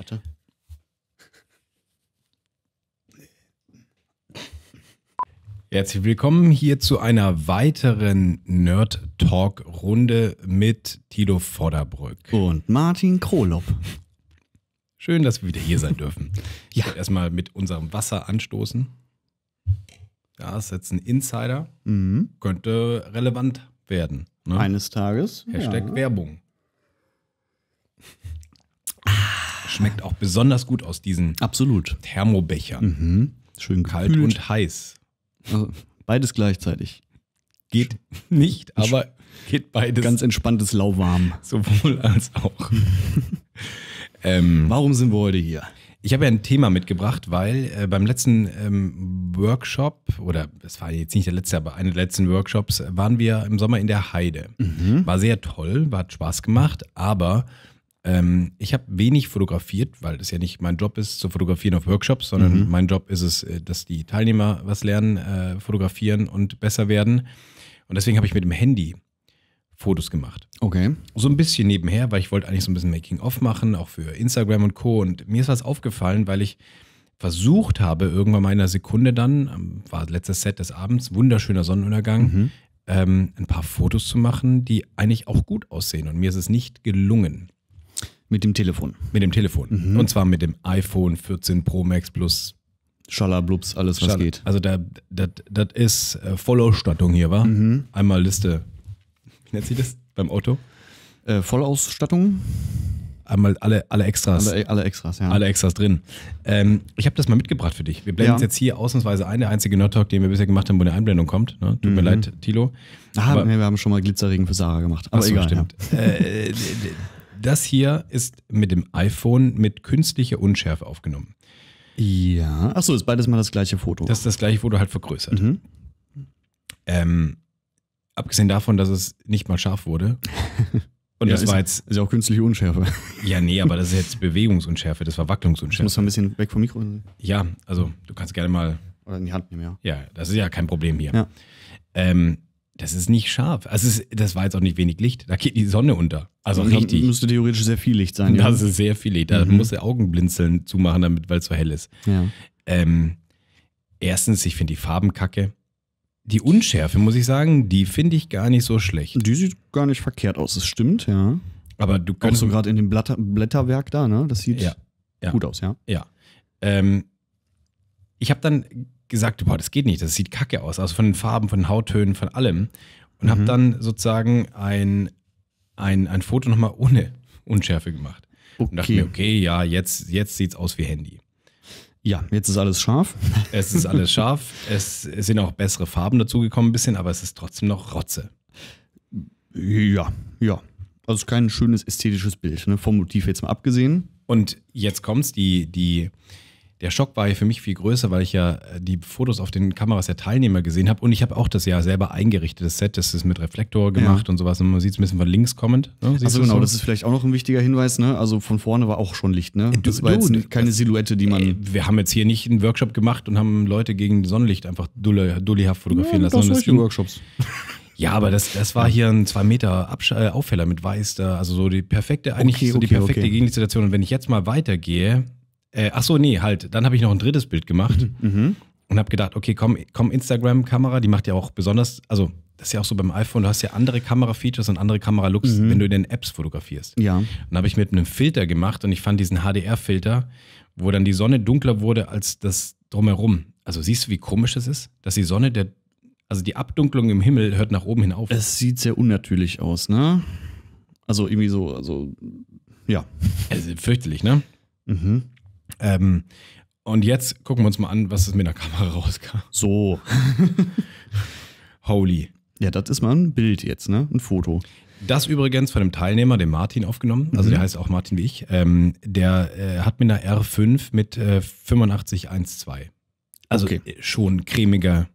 Warte. Herzlich willkommen hier zu einer weiteren Nerd Talk Runde mit Tilo Vorderbrück und Martin Krolop. Schön, dass wir wieder hier sein dürfen. ja. werde erstmal mit unserem Wasser anstoßen. Ja, ist jetzt ein Insider. Mhm. Könnte relevant werden. Ne? Eines Tages. Hashtag ja. Werbung schmeckt auch besonders gut aus diesen Absolut. Thermobechern. Mhm. Schön gekühlt. kalt und heiß. Also beides gleichzeitig. Geht nicht, aber geht beides. Ganz entspanntes Lauwarm. Sowohl als auch. ähm, Warum sind wir heute hier? Ich habe ja ein Thema mitgebracht, weil äh, beim letzten ähm, Workshop, oder es war jetzt nicht der letzte, aber einer der letzten Workshops, äh, waren wir im Sommer in der Heide. Mhm. War sehr toll, hat Spaß gemacht, aber ähm, ich habe wenig fotografiert, weil es ja nicht mein Job ist, zu fotografieren auf Workshops, sondern mhm. mein Job ist es, äh, dass die Teilnehmer was lernen, äh, fotografieren und besser werden. Und deswegen habe ich mit dem Handy Fotos gemacht. Okay. So ein bisschen nebenher, weil ich wollte eigentlich so ein bisschen Making-of machen, auch für Instagram und Co. Und mir ist was aufgefallen, weil ich versucht habe, irgendwann mal in einer Sekunde dann, war letztes Set des Abends, wunderschöner Sonnenuntergang, mhm. ähm, ein paar Fotos zu machen, die eigentlich auch gut aussehen. Und mir ist es nicht gelungen. Mit dem Telefon. Mit dem Telefon. Mhm. Und zwar mit dem iPhone 14 Pro Max Plus. Schallablups, alles Schall, was geht. Also das ist äh, Vollausstattung hier, wa? Mhm. Einmal Liste. Wie nennt sich das beim Auto? Äh, Vollausstattung. Einmal alle, alle Extras. Alle, alle Extras, ja. Alle Extras drin. Ähm, ich habe das mal mitgebracht für dich. Wir blenden es ja. jetzt hier ausnahmsweise ein. Der einzige Nerd Talk, den wir bisher gemacht haben, wo eine Einblendung kommt. Ne? Tut mhm. mir leid, Tilo. Ah, nee, wir haben schon mal Glitzerregen für Sarah gemacht. Aber egal. Stimmt. Ja. Äh, das hier ist mit dem iPhone mit künstlicher Unschärfe aufgenommen. Ja. Achso, ist beides mal das gleiche Foto. Das ist das gleiche Foto halt vergrößert. Mhm. Ähm, abgesehen davon, dass es nicht mal scharf wurde. Und ja, das ist, war jetzt. Ist ja auch künstliche Unschärfe. Ja, nee, aber das ist jetzt Bewegungsunschärfe, das war Wacklungsunschärfe. Du musst mal ein bisschen weg vom Mikro. Ja, also du kannst gerne mal. Oder in die Hand nehmen, ja. Ja, das ist ja kein Problem hier. Ja. Ähm, das ist nicht scharf. Also ist, das war jetzt auch nicht wenig Licht. Da geht die Sonne unter. Also, also da richtig. müsste theoretisch sehr viel Licht sein. Das ja. ist sehr viel Licht. Da mhm. musst du Augenblinzeln zumachen, damit, weil es so hell ist. Ja. Ähm, erstens, ich finde die Farben kacke. Die Unschärfe, muss ich sagen, die finde ich gar nicht so schlecht. Die sieht gar nicht verkehrt aus, das stimmt, ja. Aber du kannst. Auch so gerade in dem Blatter, Blätterwerk da, ne? Das sieht ja. gut aus, ja. Ja. Ähm, ich habe dann gesagt, boah, das geht nicht, das sieht kacke aus, also von den Farben, von den Hauttönen, von allem. Und mhm. habe dann sozusagen ein, ein, ein Foto nochmal ohne Unschärfe gemacht. Okay. Und dachte mir, okay, ja, jetzt, jetzt sieht es aus wie Handy. Ja, jetzt ist alles scharf. Es ist alles scharf. es, es sind auch bessere Farben dazugekommen, ein bisschen, aber es ist trotzdem noch Rotze. Ja, ja. Also kein schönes ästhetisches Bild, ne? vom Motiv jetzt mal abgesehen. Und jetzt kommt's, die, die, der Schock war ja für mich viel größer, weil ich ja äh, die Fotos auf den Kameras der Teilnehmer gesehen habe. Und ich habe auch das ja selber eingerichtetes Set. Das ist mit Reflektor gemacht ja. und sowas. Und man sieht es ein bisschen von links kommend. Ne? also genau, so? das ist vielleicht auch noch ein wichtiger Hinweis. Ne? Also von vorne war auch schon Licht. Ne? Äh, du, das war du, keine äh, Silhouette, die man. Ey, wir haben jetzt hier nicht einen Workshop gemacht und haben Leute gegen Sonnenlicht einfach dullihaft fotografieren ja, lassen. Das, das sind Workshops. Ja, aber das, das war hier ein 2 Meter Absch äh, Auffäller mit Weiß da. Also so die perfekte, eigentlich okay, so okay, die perfekte okay. Gegenliquidation. Und wenn ich jetzt mal weitergehe, äh, ach so, nee, halt. Dann habe ich noch ein drittes Bild gemacht mhm. mhm. und habe gedacht, okay, komm, komm Instagram-Kamera, die macht ja auch besonders, also das ist ja auch so beim iPhone, du hast ja andere Kamera-Features und andere Kamera-Looks, mhm. wenn du in den Apps fotografierst. Ja. Und habe ich mit einem Filter gemacht und ich fand diesen HDR-Filter, wo dann die Sonne dunkler wurde als das drumherum. Also siehst du, wie komisch es ist, dass die Sonne, der, also die Abdunklung im Himmel hört nach oben hin auf. Es sieht sehr unnatürlich aus, ne? Also irgendwie so, also ja. Also fürchterlich, ne? Mhm. Ähm, und jetzt gucken wir uns mal an, was es mit der Kamera rauskam. So. Holy. Ja, das ist mal ein Bild jetzt, ne? Ein Foto. Das übrigens von einem Teilnehmer, dem Martin, aufgenommen. Also mhm. der heißt auch Martin wie ich. Ähm, der äh, hat mit einer R5 mit äh, 8512. Also okay. Äh, schon cremiger,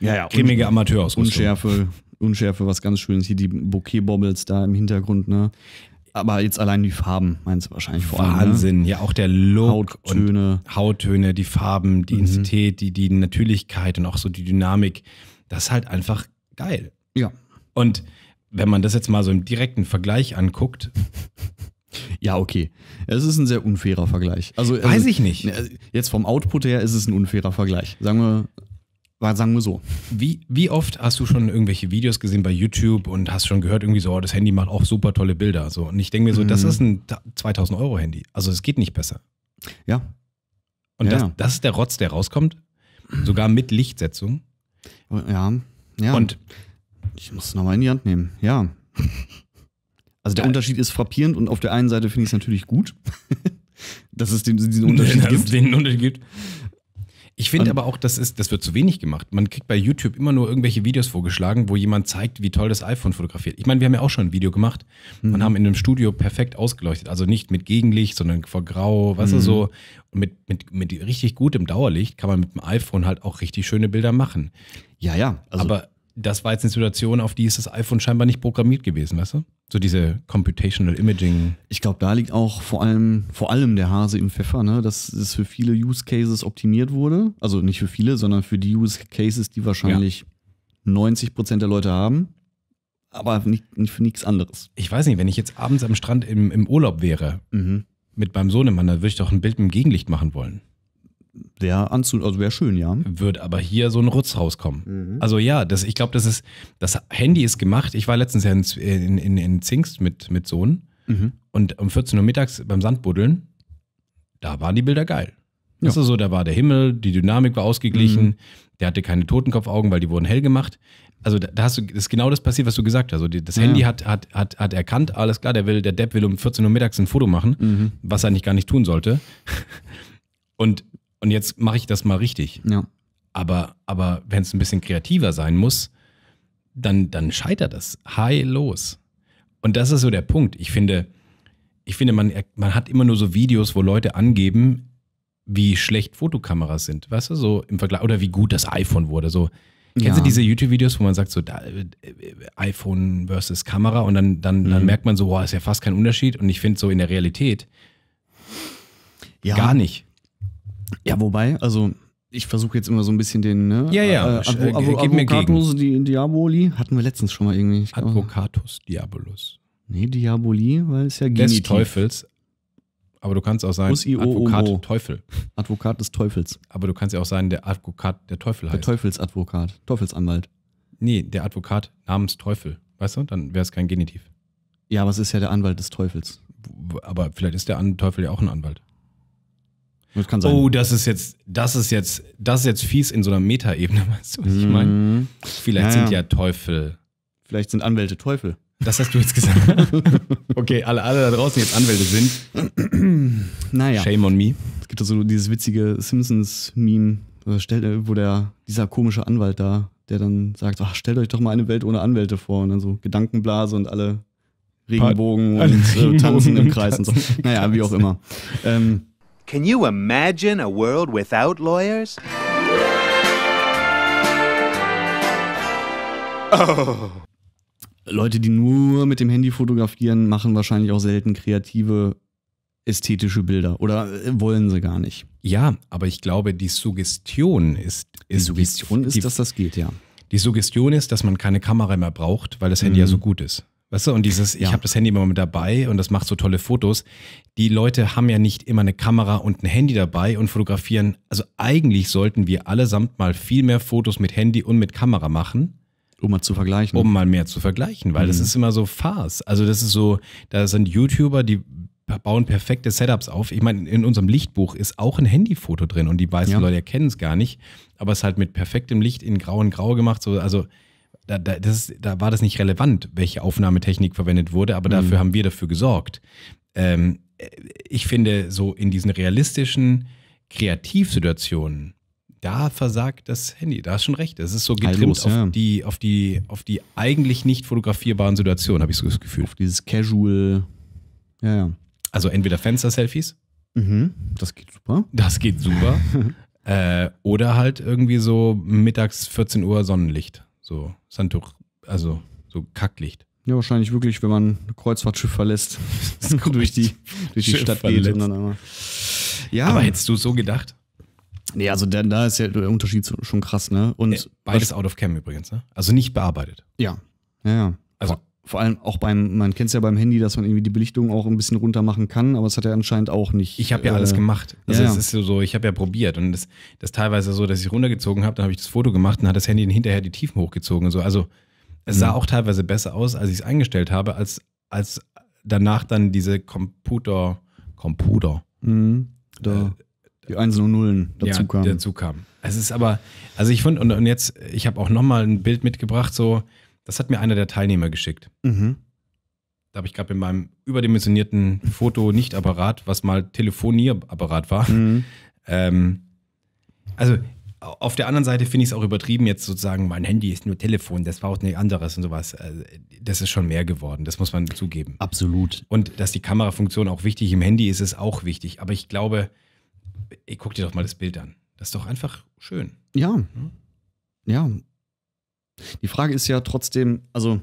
ja, ja, cremige Amateurausrüstung. Unschärfe, Unschärfe, was ganz schön ist. Hier die Bouquet-Bobbles da im Hintergrund, ne? aber jetzt allein die Farben meinst du wahrscheinlich vor allem. Ne? Wahnsinn, ne? ja auch der Look. Hauttöne. Hauttöne, die Farben, die mhm. Intensität, die, die Natürlichkeit und auch so die Dynamik. Das ist halt einfach geil. Ja. Und wenn man das jetzt mal so im direkten Vergleich anguckt. ja, okay. Es ist ein sehr unfairer Vergleich. Also, Weiß also, ich nicht. Ne, also, jetzt vom Output her ist es ein unfairer Vergleich. Sagen wir, war, sagen wir so. Wie, wie oft hast du schon irgendwelche Videos gesehen bei YouTube und hast schon gehört, irgendwie so, oh, das Handy macht auch super tolle Bilder. So. Und ich denke mir so, mhm. das ist ein 2000 Euro Handy. Also es geht nicht besser. Ja. Und ja, das, ja. das ist der Rotz, der rauskommt. Sogar mit Lichtsetzung. Ja, ja. Und ich muss es nochmal in die Hand nehmen. Ja. Also der ja. Unterschied ist frappierend und auf der einen Seite finde ich es natürlich gut, dass es den, diesen Unterschied dass gibt. Es den Unterschied gibt. Ich finde aber auch, das, ist, das wird zu wenig gemacht. Man kriegt bei YouTube immer nur irgendwelche Videos vorgeschlagen, wo jemand zeigt, wie toll das iPhone fotografiert. Ich meine, wir haben ja auch schon ein Video gemacht mhm. und haben in einem Studio perfekt ausgeleuchtet. Also nicht mit Gegenlicht, sondern vor Grau, weißt mhm. du so. Und mhm. mit, mit, mit richtig gutem Dauerlicht kann man mit dem iPhone halt auch richtig schöne Bilder machen. Ja, ja. Also aber das war jetzt eine Situation, auf die ist das iPhone scheinbar nicht programmiert gewesen, weißt du? So diese Computational Imaging. Ich glaube, da liegt auch vor allem, vor allem der Hase im Pfeffer, ne? dass es für viele Use Cases optimiert wurde. Also nicht für viele, sondern für die Use Cases, die wahrscheinlich ja. 90 Prozent der Leute haben. Aber nicht, nicht für nichts anderes. Ich weiß nicht, wenn ich jetzt abends am Strand im, im Urlaub wäre, mhm. mit meinem Sohnemann, dann würde ich doch ein Bild im Gegenlicht machen wollen sehr anzu, also wäre schön, ja. Wird aber hier so ein Rutz rauskommen. Mhm. Also ja, das, ich glaube, das ist, das Handy ist gemacht. Ich war letztens ja in, in, in, in Zingst mit, mit Sohn mhm. und um 14 Uhr mittags beim Sandbuddeln, da waren die Bilder geil. Ja. Das ist so, da war der Himmel, die Dynamik war ausgeglichen, mhm. der hatte keine Totenkopfaugen, weil die wurden hell gemacht. Also da, da hast du, das ist genau das passiert, was du gesagt hast. Also die, das ja. Handy hat, hat, hat, hat erkannt, alles klar, der will, der Depp will um 14 Uhr mittags ein Foto machen, mhm. was er nicht gar nicht tun sollte. Und und jetzt mache ich das mal richtig. Ja. Aber, aber wenn es ein bisschen kreativer sein muss, dann, dann scheitert das heillos. Und das ist so der Punkt. Ich finde, ich finde man, man hat immer nur so Videos, wo Leute angeben, wie schlecht Fotokameras sind. Weißt du, so im Vergleich, oder wie gut das iPhone wurde. So, ja. Kennst du diese YouTube-Videos, wo man sagt, so da, äh, äh, iPhone versus Kamera und dann, dann, mhm. dann merkt man so, boah, ist ja fast kein Unterschied. Und ich finde so in der Realität ja. gar nicht. Ja, wobei, also ich versuche jetzt immer so ein bisschen den, ne? Ja, ja. Äh, äh Advo, Gib mir Advocatus gegen. Diaboli hatten wir letztens schon mal irgendwie. Advocatus Diabolus. Nee, Diaboli, weil es ja Genitiv. Des Teufels. Aber du kannst auch sein, Advokat Teufel. Advokat des Teufels. Aber du kannst ja auch sein, der Advokat der Teufel heißt. Der Teufelsadvokat, Teufelsanwalt. Nee, der Advokat namens Teufel. Weißt du, dann wäre es kein Genitiv. Ja, aber es ist ja der Anwalt des Teufels. Aber vielleicht ist der Teufel ja auch ein Anwalt. Das kann sein. Oh, das ist jetzt, das ist jetzt, das ist jetzt fies in so einer Metaebene, weißt du, was ich meine? Mhm. Vielleicht ja, sind ja. ja Teufel. Vielleicht sind Anwälte Teufel. Das hast du jetzt gesagt. okay, alle, alle da draußen jetzt Anwälte sind. naja. Shame on me. Es gibt da so dieses witzige Simpsons-Meme, wo der, dieser komische Anwalt da, der dann sagt, ach, stellt euch doch mal eine Welt ohne Anwälte vor. Und dann so Gedankenblase und alle Regenbogen pa und äh, Tanzen im Kreis und so. Naja, wie auch immer. Ähm, Can you imagine a world without lawyers? Oh. Leute, die nur mit dem Handy fotografieren, machen wahrscheinlich auch selten kreative ästhetische Bilder oder äh, wollen sie gar nicht. Ja, aber ich glaube, die Suggestion ist, ist die Suggestion die, ist, die, dass das geht, ja. Die Suggestion ist, dass man keine Kamera mehr braucht, weil das Handy mhm. ja so gut ist. Weißt du, und dieses, ja. ich habe das Handy immer mit dabei und das macht so tolle Fotos. Die Leute haben ja nicht immer eine Kamera und ein Handy dabei und fotografieren. Also eigentlich sollten wir allesamt mal viel mehr Fotos mit Handy und mit Kamera machen. Um mal zu vergleichen. Um mal mehr zu vergleichen, weil mhm. das ist immer so Farce. Also das ist so, da sind YouTuber, die bauen perfekte Setups auf. Ich meine, in unserem Lichtbuch ist auch ein Handyfoto drin und die weißen ja. Leute erkennen es gar nicht, aber es ist halt mit perfektem Licht in grau und grau gemacht. So, also da, da, das, da war das nicht relevant, welche Aufnahmetechnik verwendet wurde, aber dafür mhm. haben wir dafür gesorgt. Ähm, ich finde, so in diesen realistischen Kreativsituationen, da versagt das Handy. Da hast schon recht. Es ist so getrimmt Heillos, auf, ja. die, auf, die, auf die eigentlich nicht fotografierbaren Situationen, habe ich so das Gefühl. Auf dieses Casual. Ja, ja. Also entweder Fenster-Selfies. Mhm, das geht super. Das geht super. äh, oder halt irgendwie so mittags 14 Uhr Sonnenlicht. So Santor, also so Kacklicht. Ja, wahrscheinlich wirklich, wenn man ein Kreuzfahrtschiff verlässt, durch die, durch die Stadt verlässt. geht. Und dann einmal. Ja. Aber hättest du so gedacht? Nee, also da, da ist ja der Unterschied schon krass, ne? Und äh, beides out of cam übrigens, ne? Also nicht bearbeitet. Ja. Ja, ja. Also vor allem auch beim, man kennt es ja beim Handy, dass man irgendwie die Belichtung auch ein bisschen runter machen kann, aber es hat ja anscheinend auch nicht. Ich habe ja äh, alles gemacht. Also es ist so, ich habe ja probiert und das, das teilweise so, dass ich runtergezogen habe, dann habe ich das Foto gemacht und hat das Handy hinterher die Tiefen hochgezogen und so. Also es sah mhm. auch teilweise besser aus, als ich es eingestellt habe, als, als danach dann diese Computer, Computer. Mhm. Da. Äh, die Einsen und Nullen dazu ja, kamen. dazu kamen. Es ist aber, also ich finde, und, und jetzt, ich habe auch nochmal ein Bild mitgebracht, so, das hat mir einer der Teilnehmer geschickt. Mhm. Da habe ich gerade in meinem überdimensionierten Foto nicht Apparat, was mal Telefonierapparat war. Mhm. Ähm, also auf der anderen Seite finde ich es auch übertrieben, jetzt sozusagen, mein Handy ist nur Telefon, das war auch nichts anderes und sowas. Äh, das ist schon mehr geworden, das muss man zugeben. Absolut. Und dass die Kamerafunktion auch wichtig im Handy ist, ist auch wichtig. Aber ich glaube, ich guck dir doch mal das Bild an. Das ist doch einfach schön. Ja. Hm? Ja, die Frage ist ja trotzdem, also,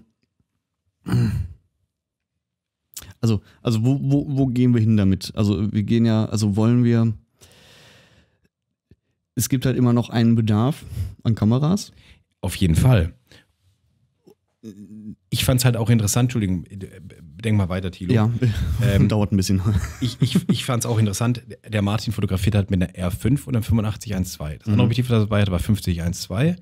also, also wo, wo, wo gehen wir hin damit? Also wir gehen ja, also wollen wir, es gibt halt immer noch einen Bedarf an Kameras. Auf jeden Fall. Ich fand es halt auch interessant, Entschuldigung, denk mal weiter, Thilo. Ja, ähm, dauert ein bisschen. ich ich, ich fand es auch interessant, der Martin fotografiert halt mit einer R5 und einem 8512. Das mhm. andere Objektiv, das er dabei hatte, war 1.2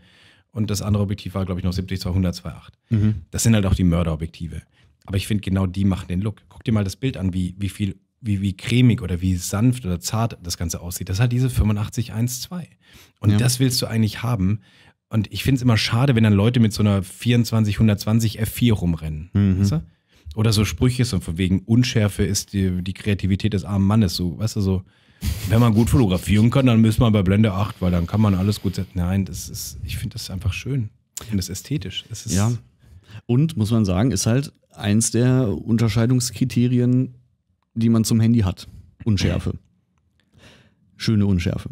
und das andere Objektiv war, glaube ich, noch 70, 200, 2,8. Mhm. Das sind halt auch die Mörderobjektive. Aber ich finde, genau die machen den Look. Guck dir mal das Bild an, wie, wie viel, wie, wie cremig oder wie sanft oder zart das Ganze aussieht. Das ist halt diese 8512. Und ja. das willst du eigentlich haben. Und ich finde es immer schade, wenn dann Leute mit so einer 24, 120 F4 rumrennen. Mhm. Weißt du? Oder so Sprüche so von wegen Unschärfe ist die, die Kreativität des armen Mannes. So, weißt du, so. Wenn man gut fotografieren kann, dann müssen wir bei Blende 8, weil dann kann man alles gut. setzen. Nein, das ist, ich finde das einfach schön. Ich finde das ästhetisch. Das ja. Und muss man sagen, ist halt eins der Unterscheidungskriterien, die man zum Handy hat. Unschärfe. Schöne Unschärfe.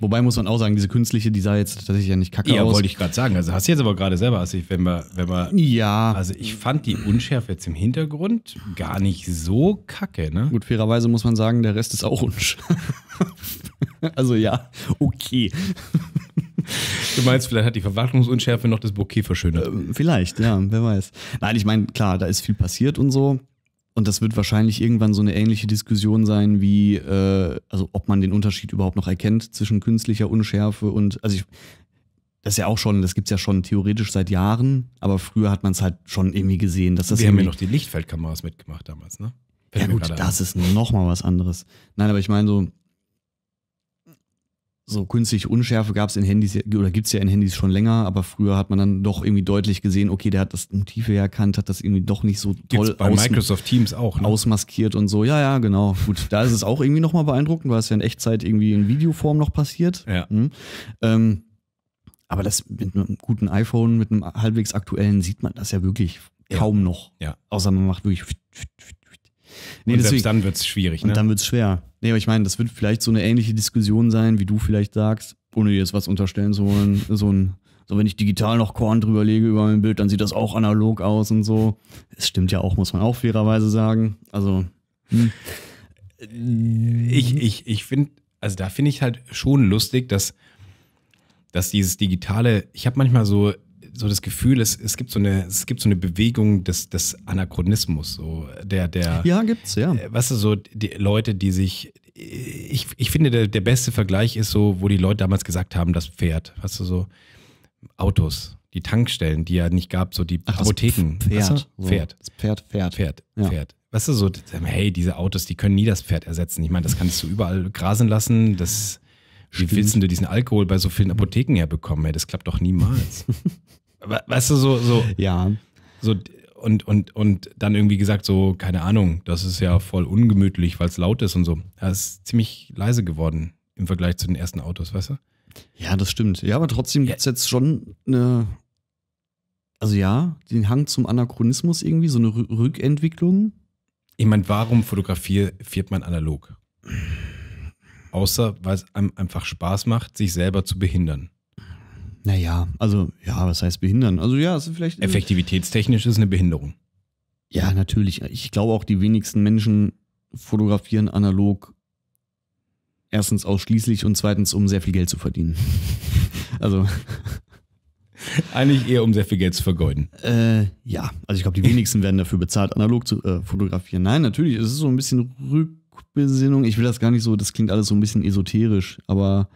Wobei muss man auch sagen, diese künstliche, die sah jetzt tatsächlich ja nicht kacke ja, aus. Ja, wollte ich gerade sagen. Also hast du jetzt aber gerade selber, also wenn man, wenn man. Ja. Also ich fand die Unschärfe jetzt im Hintergrund gar nicht so kacke, ne? Gut, fairerweise muss man sagen, der Rest ist auch unscharf. also ja, okay. Du meinst, vielleicht hat die Verwaltungsunschärfe noch das Bouquet verschönert? Ähm, vielleicht, ja, wer weiß. Nein, ich meine, klar, da ist viel passiert und so. Und das wird wahrscheinlich irgendwann so eine ähnliche Diskussion sein, wie, äh, also ob man den Unterschied überhaupt noch erkennt zwischen künstlicher Unschärfe und, also ich, das ist ja auch schon, das gibt es ja schon theoretisch seit Jahren, aber früher hat man es halt schon irgendwie gesehen, dass das. Wir haben ja noch die Lichtfeldkameras mitgemacht damals, ne? Fällt ja, gut, das ist nochmal was anderes. Nein, aber ich meine so, so künstliche Unschärfe gab es in Handys oder gibt es ja in Handys schon länger, aber früher hat man dann doch irgendwie deutlich gesehen, okay, der hat das Motiv erkannt, hat das irgendwie doch nicht so toll bei Microsoft Teams auch ne? ausmaskiert und so. Ja, ja, genau. Gut, da ist es auch irgendwie nochmal beeindruckend, weil es ja in Echtzeit irgendwie in Videoform noch passiert. Ja. Mhm. Ähm, aber das mit einem guten iPhone, mit einem halbwegs aktuellen, sieht man das ja wirklich ja. kaum noch. Ja. Außer man macht wirklich Nee, und deswegen, dann wird es schwierig. Ne? dann wird es schwer. Nee, aber ich meine, das wird vielleicht so eine ähnliche Diskussion sein, wie du vielleicht sagst, ohne dir jetzt was unterstellen zu wollen, so ein so wenn ich digital noch Korn drüber lege über mein Bild, dann sieht das auch analog aus und so. Es stimmt ja auch, muss man auch fairerweise sagen. Also hm. ich, ich, ich finde, also da finde ich halt schon lustig, dass, dass dieses digitale, ich habe manchmal so so das Gefühl, es, es gibt so eine, es gibt so eine Bewegung des, des Anachronismus, so der, der. Ja, gibt's, ja. Äh, weißt du, so die Leute, die sich. Ich, ich finde, der, der beste Vergleich ist so, wo die Leute damals gesagt haben, das Pferd. Weißt du, so Autos, die Tankstellen, die ja nicht gab, so die Ach, Apotheken. Pferd, weißt du? Pferd. Das Pferd, Pferd. Pferd, ja. Pferd. Weißt du, so, hey, diese Autos, die können nie das Pferd ersetzen. Ich meine, das kannst du überall grasen lassen, das. Wie willst du diesen Alkohol bei so vielen Apotheken herbekommen? das klappt doch niemals. Weißt du, so, so. Ja. So, und, und, und dann irgendwie gesagt, so, keine Ahnung, das ist ja voll ungemütlich, weil es laut ist und so. das ist ziemlich leise geworden im Vergleich zu den ersten Autos, weißt du? Ja, das stimmt. Ja, aber trotzdem ja. gibt es jetzt schon eine. Also ja, den Hang zum Anachronismus irgendwie, so eine R Rückentwicklung. Ich meine, warum fotografiert man analog? Außer, weil es einem einfach Spaß macht, sich selber zu behindern. Naja, also ja, was heißt behindern? Also ja, es ist vielleicht. Effektivitätstechnisch ist eine Behinderung. Ja, natürlich. Ich glaube auch, die wenigsten Menschen fotografieren analog erstens ausschließlich und zweitens, um sehr viel Geld zu verdienen. also. Eigentlich eher, um sehr viel Geld zu vergeuden. Äh, ja, also ich glaube, die wenigsten werden dafür bezahlt, analog zu äh, fotografieren. Nein, natürlich, es ist so ein bisschen Rückbesinnung. Ich will das gar nicht so, das klingt alles so ein bisschen esoterisch, aber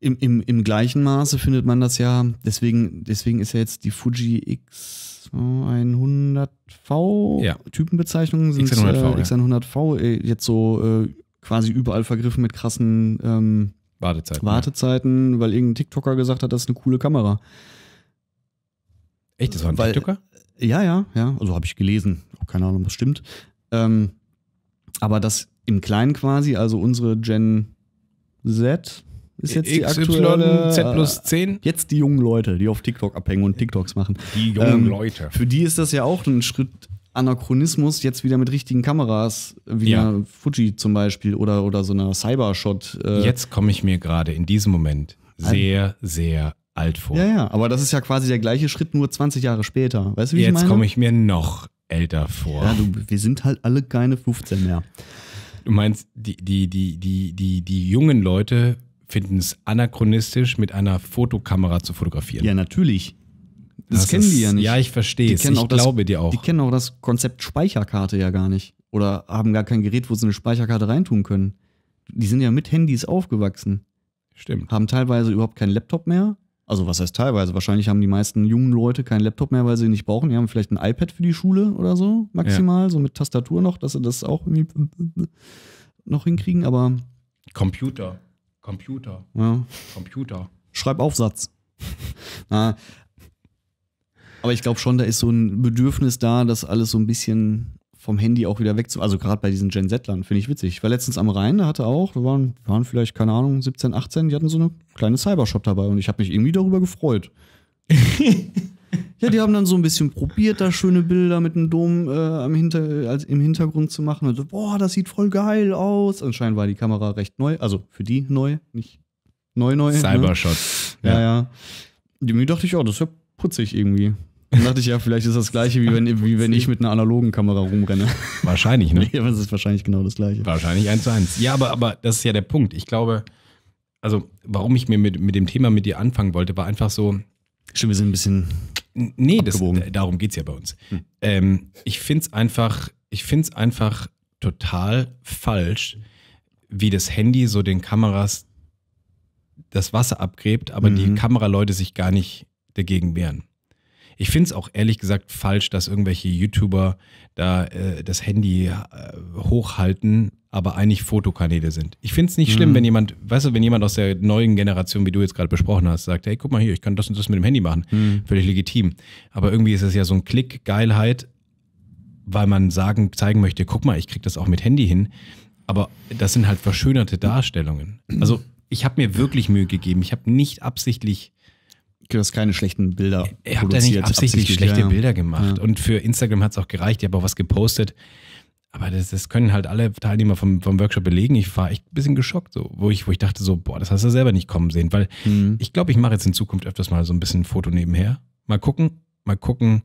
im, im, im gleichen Maße findet man das ja. Deswegen, deswegen ist ja jetzt die Fuji X100V ja. Typenbezeichnungen sind X100V, äh, X100V ja. Äh, jetzt so äh, quasi überall vergriffen mit krassen ähm, Wartezeiten, Wartezeiten ja. weil irgendein TikToker gesagt hat, das ist eine coole Kamera. Echt, das war ein weil, TikToker? Äh, ja, ja, ja. Also habe ich gelesen. Keine Ahnung, was stimmt. Ähm, aber das im Kleinen quasi, also unsere Gen Z, ist jetzt die aktuelle Z plus 10. Äh, jetzt die jungen Leute, die auf TikTok abhängen und TikToks machen. Die jungen ähm, Leute. Für die ist das ja auch ein Schritt Anachronismus, jetzt wieder mit richtigen Kameras, wie ja. einer Fuji zum Beispiel oder, oder so einer Cybershot. Äh. Jetzt komme ich mir gerade in diesem Moment sehr, sehr alt vor. Ja, ja, aber das ist ja quasi der gleiche Schritt, nur 20 Jahre später. Weißt du, wie jetzt ich meine? Jetzt komme ich mir noch älter vor. Ja, du, wir sind halt alle keine 15 mehr. Du meinst, die, die, die, die, die, die jungen Leute finden es anachronistisch, mit einer Fotokamera zu fotografieren. Ja, natürlich. Das, das kennen ist, die ja nicht. Ja, ich verstehe es. Ich glaube das, dir auch. Die kennen auch das Konzept Speicherkarte ja gar nicht. Oder haben gar kein Gerät, wo sie eine Speicherkarte reintun können. Die sind ja mit Handys aufgewachsen. Stimmt. Haben teilweise überhaupt keinen Laptop mehr. Also was heißt teilweise? Wahrscheinlich haben die meisten jungen Leute keinen Laptop mehr, weil sie ihn nicht brauchen. Die haben vielleicht ein iPad für die Schule oder so maximal, ja. so mit Tastatur noch, dass sie das auch irgendwie noch hinkriegen. Aber Computer. Computer. Ja. Computer. Schreib Aufsatz. Na, aber ich glaube schon, da ist so ein Bedürfnis da, das alles so ein bisschen vom Handy auch wieder wegzu. Also gerade bei diesen Gen Z-Lern finde ich witzig. Ich war letztens am Rhein, da hatte auch, wir waren, waren vielleicht, keine Ahnung, 17, 18, die hatten so eine kleine Cybershop dabei und ich habe mich irgendwie darüber gefreut. Ja, die haben dann so ein bisschen probiert, da schöne Bilder mit einem Dom äh, im, Hinter-, also im Hintergrund zu machen. Und so, also, boah, das sieht voll geil aus. Anscheinend war die Kamera recht neu, also für die neu, nicht neu, neu. Ne? Cybershot. Ne? Ja, ja. ja. Mir dachte ich, oh, das ist ja putzig irgendwie. Dann dachte ich, ja, vielleicht ist das gleiche, wie wenn, wie wenn ich mit einer analogen Kamera rumrenne. Wahrscheinlich, ne? Ja, das ist wahrscheinlich genau das gleiche. Wahrscheinlich eins zu eins. Ja, aber, aber das ist ja der Punkt. Ich glaube, also warum ich mir mit, mit dem Thema mit dir anfangen wollte, war einfach so, Stimmt, wir sind ein bisschen. Nee, das, äh, darum geht es ja bei uns. Hm. Ähm, ich finde es einfach, ich find's einfach total falsch, wie das Handy so den Kameras das Wasser abgräbt, aber mhm. die Kameraleute sich gar nicht dagegen wehren. Ich finde es auch ehrlich gesagt falsch, dass irgendwelche YouTuber da äh, das Handy äh, hochhalten, aber eigentlich Fotokanäle sind. Ich finde es nicht mhm. schlimm, wenn jemand, weißt du, wenn jemand aus der neuen Generation, wie du jetzt gerade besprochen hast, sagt, hey, guck mal hier, ich kann das und das mit dem Handy machen. Mhm. Völlig legitim. Aber irgendwie ist es ja so ein Klickgeilheit, weil man sagen, zeigen möchte, guck mal, ich kriege das auch mit Handy hin. Aber das sind halt verschönerte Darstellungen. Also ich habe mir wirklich Mühe gegeben. Ich habe nicht absichtlich du hast keine schlechten Bilder ich habt da nicht absichtlich, schlechte ja, Bilder gemacht. Ja. Und für Instagram hat es auch gereicht. ihr habt auch was gepostet. Aber das, das können halt alle Teilnehmer vom, vom Workshop belegen. Ich war echt ein bisschen geschockt, so, wo, ich, wo ich dachte so, boah, das hast du selber nicht kommen sehen. Weil mhm. ich glaube, ich mache jetzt in Zukunft öfters mal so ein bisschen ein Foto nebenher. Mal gucken, mal gucken,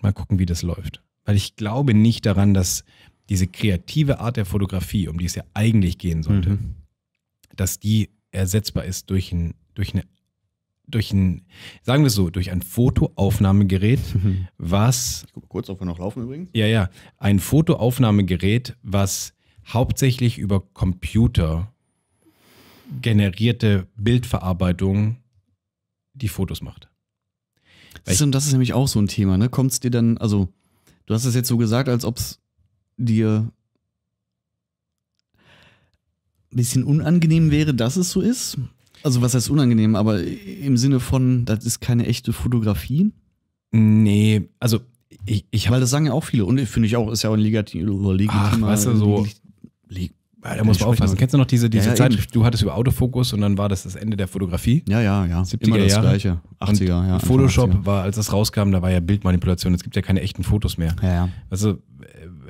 mal gucken, wie das läuft. Weil ich glaube nicht daran, dass diese kreative Art der Fotografie, um die es ja eigentlich gehen sollte, mhm. dass die ersetzbar ist durch, ein, durch eine durch ein, sagen wir so, durch ein Fotoaufnahmegerät, mhm. was. Ich gucke kurz, ob wir noch laufen übrigens. Ja, ja. Ein Fotoaufnahmegerät, was hauptsächlich über Computer generierte Bildverarbeitung die Fotos macht. Weißt du, und das ist nämlich auch so ein Thema, ne? Kommt es dir dann, also, du hast es jetzt so gesagt, als ob es dir ein bisschen unangenehm wäre, dass es so ist. Also was heißt unangenehm, aber im Sinne von, das ist keine echte Fotografie? Nee, also ich, ich Weil das sagen ja auch viele und finde ich auch, ist ja auch ein legitimer. Ach, weißt du, so. Ja, da muss man aufpassen. Kennst du noch diese, diese ja, ja, Zeit? Eben. Du hattest über Autofokus und dann war das das Ende der Fotografie. Ja, ja, ja. 70er Immer das Jahre. gleiche. 80er, und ja. Photoshop 80er. war, als das rauskam, da war ja Bildmanipulation. Es gibt ja keine echten Fotos mehr. Ja, ja. Also, äh,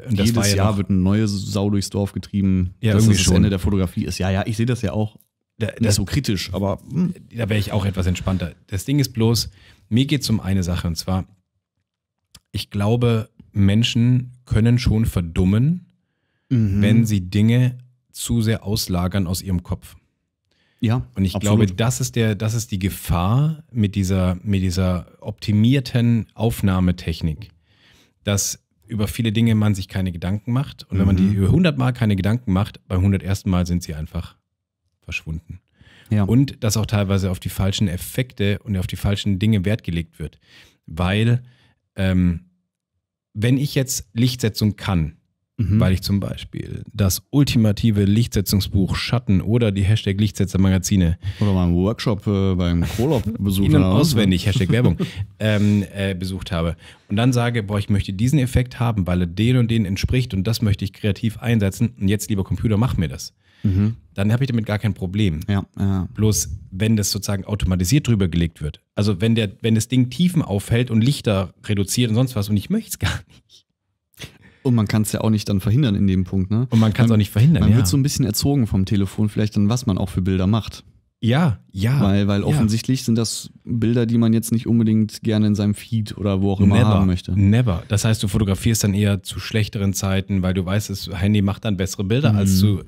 und das Jedes war ja Jahr wird eine neue Sau durchs Dorf getrieben, ja, dass das, das Ende der Fotografie ist. Ja, ja, ich sehe das ja auch da, nicht das, so kritisch, aber mh. Hm. da wäre ich auch etwas entspannter. Das Ding ist bloß, mir geht es um eine Sache und zwar, ich glaube, Menschen können schon verdummen, mhm. wenn sie Dinge zu sehr auslagern aus ihrem Kopf. Ja. Und ich absolut. glaube, das ist der, das ist die Gefahr mit dieser, mit dieser optimierten Aufnahmetechnik, dass über viele Dinge man sich keine Gedanken macht. Und mhm. wenn man die mhm. über 100 Mal keine Gedanken macht, beim 101. Mal sind sie einfach verschwunden. Ja. Und dass auch teilweise auf die falschen Effekte und auf die falschen Dinge Wert gelegt wird. Weil, ähm, wenn ich jetzt Lichtsetzung kann, mhm. weil ich zum Beispiel das ultimative Lichtsetzungsbuch Schatten oder die Hashtag Lichtsetzermagazine oder beim Workshop äh, beim Kolop besucht habe. auswendig, Hashtag Werbung, ähm, äh, besucht habe. Und dann sage, boah, ich möchte diesen Effekt haben, weil er den und den entspricht und das möchte ich kreativ einsetzen. Und jetzt, lieber Computer, mach mir das mhm. dann habe ich damit gar kein Problem. Ja, ja. Bloß wenn das sozusagen automatisiert drüber gelegt wird. Also wenn der, wenn das Ding Tiefen aufhält und Lichter reduziert und sonst was und ich möchte es gar nicht. Und man kann es ja auch nicht dann verhindern in dem Punkt, ne? Und man kann es auch nicht verhindern. Man ja. wird so ein bisschen erzogen vom Telefon, vielleicht dann, was man auch für Bilder macht. Ja, ja. Weil, weil offensichtlich ja. sind das Bilder, die man jetzt nicht unbedingt gerne in seinem Feed oder wo auch immer never, haben möchte. Never. Das heißt, du fotografierst dann eher zu schlechteren Zeiten, weil du weißt, das Handy macht dann bessere Bilder mhm. als zu.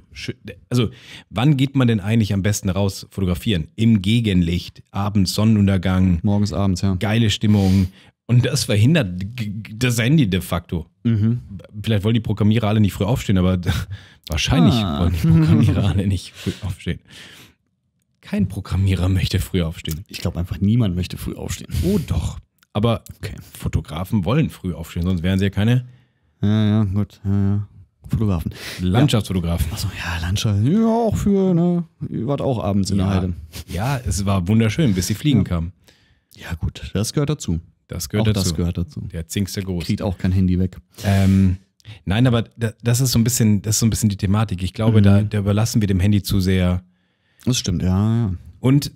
Also, wann geht man denn eigentlich am besten raus fotografieren? Im Gegenlicht, abends, Sonnenuntergang. Morgens, abends, ja. Geile Stimmung. Und das verhindert das Handy de facto. Mhm. Vielleicht wollen die Programmierer alle nicht früh aufstehen, aber wahrscheinlich ah. wollen die Programmierer alle nicht früh aufstehen. Kein Programmierer möchte früh aufstehen. Ich glaube einfach, niemand möchte früh aufstehen. Oh doch. Aber okay. Fotografen wollen früh aufstehen, sonst wären sie ja keine. Ja, ja, gut. Ja, ja. Fotografen. Landschaftsfotografen. Achso, ja, Landschaft. Ja, auch für, ne? Ihr wart auch abends in ja. der Heide. Ja, es war wunderschön, bis sie fliegen ja. kamen. Ja, gut, das gehört dazu. Das gehört auch dazu. Das gehört dazu. Der Zings der Groß. Kriegt auch kein Handy weg. Ähm, nein, aber das ist so ein bisschen, das ist so ein bisschen die Thematik. Ich glaube, mhm. da, da überlassen wir dem Handy zu sehr das stimmt, ja, ja. Und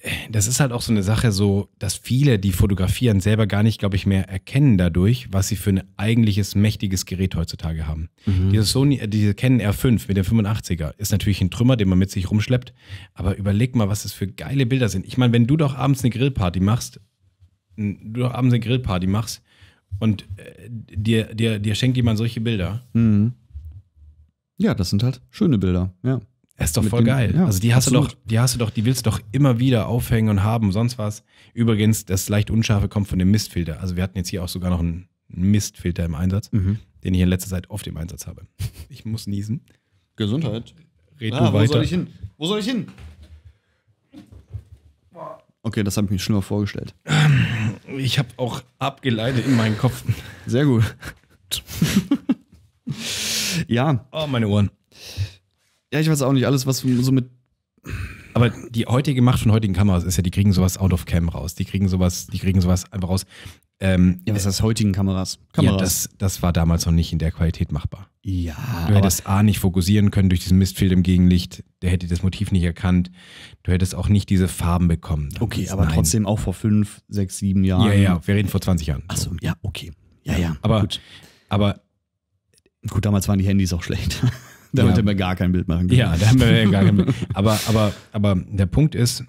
äh, das ist halt auch so eine Sache, so, dass viele, die fotografieren, selber gar nicht, glaube ich, mehr erkennen dadurch, was sie für ein eigentliches mächtiges Gerät heutzutage haben. Mhm. Dieses Sony, äh, diese Canon R5 mit dem 85er ist natürlich ein Trümmer, den man mit sich rumschleppt. Aber überleg mal, was das für geile Bilder sind. Ich meine, wenn du doch abends eine Grillparty machst, du doch abends eine Grillparty machst und äh, dir, dir, dir schenkt jemand solche Bilder. Mhm. Ja, das sind halt schöne Bilder, ja. Das ist doch voll dem, geil. Ja, also die hast absolut. du doch, die hast du doch, die willst du doch immer wieder aufhängen und haben, sonst was. Übrigens, das leicht unscharfe kommt von dem Mistfilter. Also wir hatten jetzt hier auch sogar noch einen Mistfilter im Einsatz, mhm. den ich in letzter Zeit oft im Einsatz habe. Ich muss niesen. Gesundheit. Red ja, du weiter. Wo soll ich hin? Wo soll ich hin? Okay, das habe ich mir schlimmer vorgestellt. Ich habe auch abgeleitet in meinen Kopf. Sehr gut. ja. Oh, meine Ohren. Ja, ich weiß auch nicht, alles, was so mit. Aber die heutige Macht von heutigen Kameras ist ja, die kriegen sowas out of cam raus. Die kriegen sowas, die kriegen sowas einfach raus. Ähm, ja, was heißt heutigen Kameras? Kameras. Ja, das, das war damals noch nicht in der Qualität machbar. Ja. Du hättest A nicht fokussieren können durch diesen Mistfilm im Gegenlicht, der hätte das Motiv nicht erkannt. Du hättest auch nicht diese Farben bekommen. Damals. Okay, aber Nein. trotzdem auch vor fünf, sechs, sieben Jahren. Ja, ja, wir reden vor 20 Jahren. Achso, ja, okay. Ja, ja. Aber, gut. aber gut, damals waren die Handys auch schlecht. Da ja. hätte man gar kein Bild machen können. Ja, da haben wir gar kein Bild. Aber, aber, aber der Punkt ist,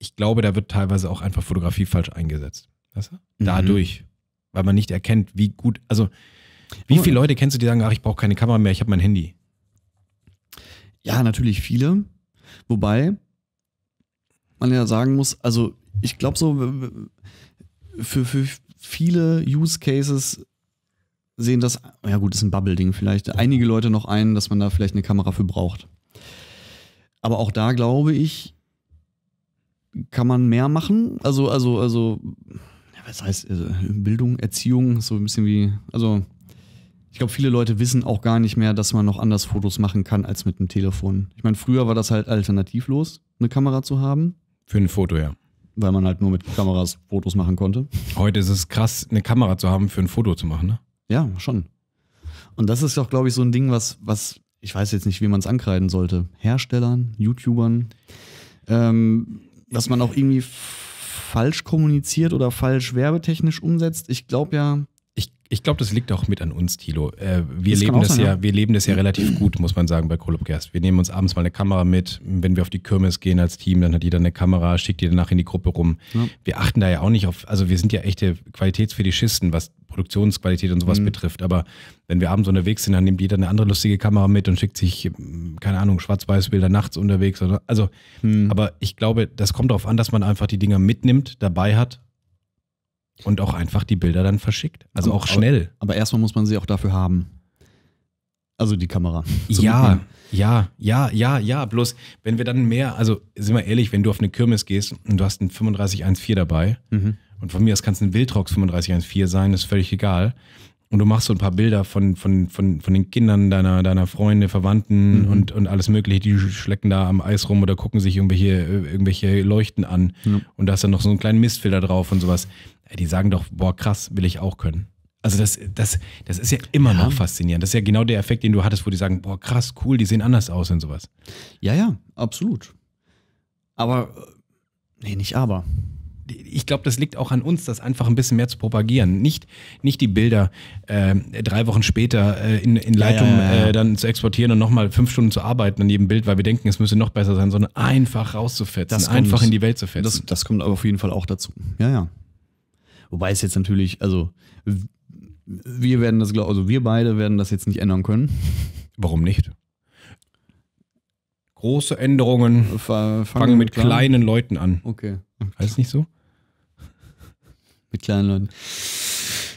ich glaube, da wird teilweise auch einfach Fotografie falsch eingesetzt. Weißt du? Mhm. Dadurch, weil man nicht erkennt, wie gut, also wie oh, viele Leute kennst du, die sagen, ach, ich brauche keine Kamera mehr, ich habe mein Handy? Ja, natürlich viele. Wobei man ja sagen muss, also ich glaube so, für, für viele Use Cases sehen das, ja gut, das ist ein Bubble-Ding vielleicht, einige Leute noch ein, dass man da vielleicht eine Kamera für braucht. Aber auch da glaube ich, kann man mehr machen. Also, also, also, was heißt also Bildung, Erziehung, so ein bisschen wie, also ich glaube, viele Leute wissen auch gar nicht mehr, dass man noch anders Fotos machen kann als mit dem Telefon. Ich meine, früher war das halt alternativlos, eine Kamera zu haben. Für ein Foto, ja. Weil man halt nur mit Kameras Fotos machen konnte. Heute ist es krass, eine Kamera zu haben, für ein Foto zu machen, ne? Ja, schon. Und das ist auch, glaube ich, so ein Ding, was, was, ich weiß jetzt nicht, wie man es ankreiden sollte. Herstellern, YouTubern, ähm, dass man auch irgendwie falsch kommuniziert oder falsch werbetechnisch umsetzt. Ich glaube ja, ich glaube, das liegt auch mit an uns, Thilo. Äh, wir, das leben ne? das sein, ja, ja, wir leben das ja relativ gut, muss man sagen, bei Colop Gerst. Wir nehmen uns abends mal eine Kamera mit. Wenn wir auf die Kirmes gehen als Team, dann hat jeder eine Kamera, schickt die danach in die Gruppe rum. Ja. Wir achten da ja auch nicht auf, also wir sind ja echte Qualitätsfetischisten, was Produktionsqualität und sowas mhm. betrifft. Aber wenn wir abends unterwegs sind, dann nimmt jeder eine andere lustige Kamera mit und schickt sich, keine Ahnung, Schwarz-Weiß-Bilder nachts unterwegs. Oder, also, mhm. aber ich glaube, das kommt darauf an, dass man einfach die Dinger mitnimmt, dabei hat und auch einfach die Bilder dann verschickt. Also aber, auch schnell. Aber, aber, erstmal muss man sie auch dafür haben. Also die Kamera. Ja, mitnehmen. ja, ja, ja, ja. Bloß, wenn wir dann mehr, also sind wir ehrlich, wenn du auf eine Kirmes gehst und du hast einen 3514 dabei, mhm. und von mir aus kann es ein Wildrox 3514 sein, ist völlig egal. Und du machst so ein paar Bilder von, von, von, von den Kindern deiner, deiner Freunde, Verwandten mhm. und, und alles Mögliche. Die schlecken da am Eis rum oder gucken sich irgendwelche, äh, irgendwelche Leuchten an. Mhm. Und da ist dann noch so einen kleinen Mistfilter drauf und sowas die sagen doch, boah, krass, will ich auch können. Also das, das, das ist ja immer ja. noch faszinierend. Das ist ja genau der Effekt, den du hattest, wo die sagen, boah, krass, cool, die sehen anders aus und sowas. Ja, ja, absolut. Aber, äh, nee, nicht aber ich glaube, das liegt auch an uns, das einfach ein bisschen mehr zu propagieren. Nicht, nicht die Bilder äh, drei Wochen später äh, in, in Leitung ja, ja, ja. Äh, dann zu exportieren und nochmal fünf Stunden zu arbeiten an jedem Bild, weil wir denken, es müsse noch besser sein, sondern einfach rauszufetzen, das einfach in die Welt zu fetzen. Das, das kommt aber auf jeden Fall auch dazu. Ja, ja. Wobei es jetzt natürlich, also wir werden das, also wir beide werden das jetzt nicht ändern können. Warum nicht? Große Änderungen äh, fangen, mit, kleinen, Leuten an. Okay. Heißt nicht so? mit kleinen Leuten.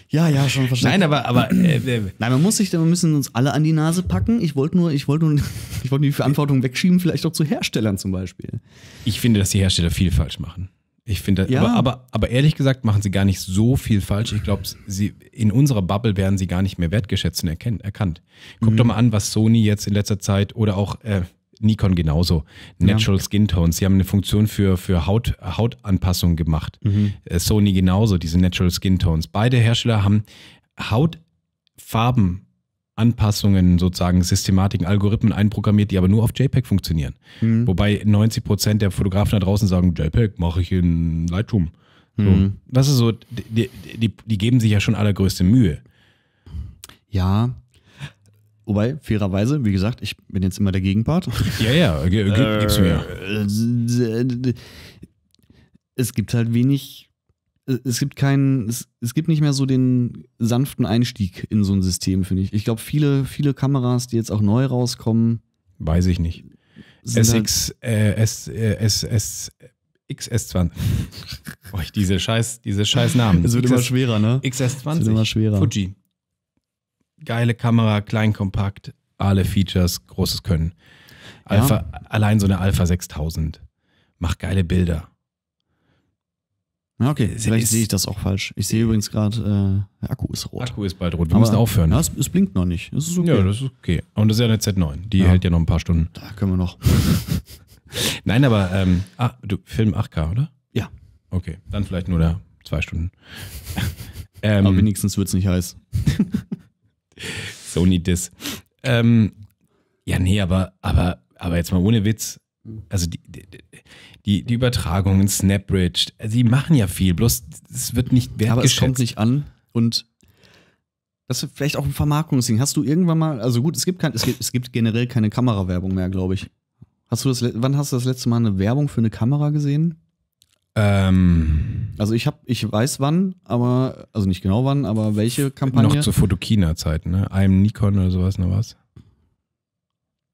Ja, ja, schon verstanden. Nein, aber, aber äh, äh, nein, man muss sich, wir müssen uns alle an die Nase packen. Ich wollte nur, ich wollte nur, ich wollte die Verantwortung wegschieben, vielleicht auch zu Herstellern zum Beispiel. Ich finde, dass die Hersteller viel falsch machen. Ich finde, ja. aber, aber, aber, ehrlich gesagt machen sie gar nicht so viel falsch. Ich glaube, sie in unserer Bubble werden sie gar nicht mehr wertgeschätzt und erkennt, erkannt. Guck mhm. doch mal an, was Sony jetzt in letzter Zeit oder auch äh, Nikon genauso. Natural ja. Skin Tones. Sie haben eine Funktion für, für Haut, Hautanpassung gemacht. Mhm. Äh, Sony genauso, diese Natural Skin Tones. Beide Hersteller haben Hautfarben Anpassungen, sozusagen Systematiken, Algorithmen einprogrammiert, die aber nur auf JPEG funktionieren. Mhm. Wobei 90 Prozent der Fotografen da draußen sagen, JPEG mache ich in Lightroom. So. Mhm. Das ist so, die, die, die geben sich ja schon allergrößte Mühe. Ja, Wobei, fairerweise, wie gesagt, ich bin jetzt immer der Gegenpart. Ja, ja, gib's mir. Äh, es gibt halt wenig äh, es gibt keinen, es, es, gibt nicht mehr so den sanften Einstieg in so ein System, finde ich. Ich glaube, viele, viele Kameras, die jetzt auch neu rauskommen. Weiß ich nicht. SX, halt äh, S, äh, S, S, XS20. Boah, diese scheiß, diese scheiß Namen. Es wird XS, immer schwerer, ne? XS20. Es wird immer schwerer. Fuji. Geile Kamera, klein, kompakt, alle Features, großes Können. Alpha, ja. Allein so eine Alpha 6000 macht geile Bilder Okay, vielleicht sehe ich das auch falsch. Ich sehe übrigens gerade, äh, der Akku ist rot. Akku ist bald rot. Wir müssen aufhören. Ja, es, es, blinkt noch nicht. Das ist okay. Ja, das ist okay. Und das ist ja eine Z9. Die ja. hält ja noch ein paar Stunden. Da können wir noch. Nein, aber ähm, ah, du, Film 8K, oder? Ja. Okay, dann vielleicht nur da zwei Stunden. ähm, aber wenigstens wird es nicht heiß. Sony Diss. Ähm, ja, nee, aber, aber, aber jetzt mal ohne Witz also die, die, die Übertragung SnapBridge, sie machen ja viel, bloß es wird nicht wertgeschätzt. Aber es kommt nicht an und das ist vielleicht auch ein Vermarktungsding. Hast du irgendwann mal, also gut, es gibt, kein, es gibt, es gibt generell keine Kamerawerbung mehr, glaube ich. Hast du das, wann hast du das letzte Mal eine Werbung für eine Kamera gesehen? Ähm, also ich habe, ich weiß wann, aber also nicht genau wann, aber welche Kampagne? Noch zur Fotokina-Zeit, ne? Einem Nikon oder sowas, ne was?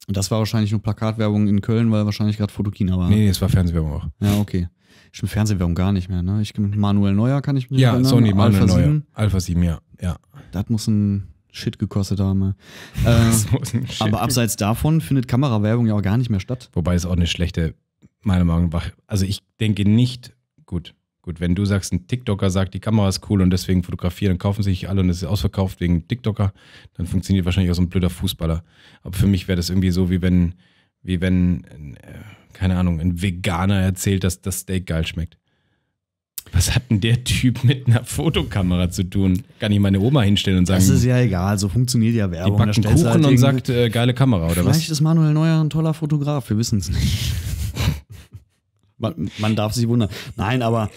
Das war wahrscheinlich nur Plakatwerbung in Köln, weil wahrscheinlich gerade Fotokina war. Nee, es war Fernsehwerbung auch. Ja, okay. Stimmt, Fernsehwerbung gar nicht mehr, ne? Ich, Manuel Neuer kann ich mich ja, erinnern. Ja, Sony, Manuel Alpha Neuer. Alpha 7, ja. ja. Das muss ein Shit gekostet haben. Äh, aber abseits davon findet Kamerawerbung ja auch gar nicht mehr statt. Wobei es auch eine schlechte, meiner Meinung nach, also ich denke nicht, gut, Gut, wenn du sagst, ein TikToker sagt, die Kamera ist cool und deswegen fotografieren, dann kaufen sich alle und es ist ausverkauft wegen TikToker, dann funktioniert wahrscheinlich auch so ein blöder Fußballer. Aber für mich wäre das irgendwie so, wie wenn, wie wenn, äh, keine Ahnung, ein Veganer erzählt, dass das Steak geil schmeckt. Was hat denn der Typ mit einer Fotokamera zu tun? Kann ich meine Oma hinstellen und sagen. Das ist ja egal, so funktioniert ja Werbung. Die backen Kuchen halt und sagt, äh, geile Kamera, oder vielleicht was? Vielleicht ist Manuel Neuer ein toller Fotograf, wir wissen es nicht. Man, man, darf sich wundern. Nein, aber.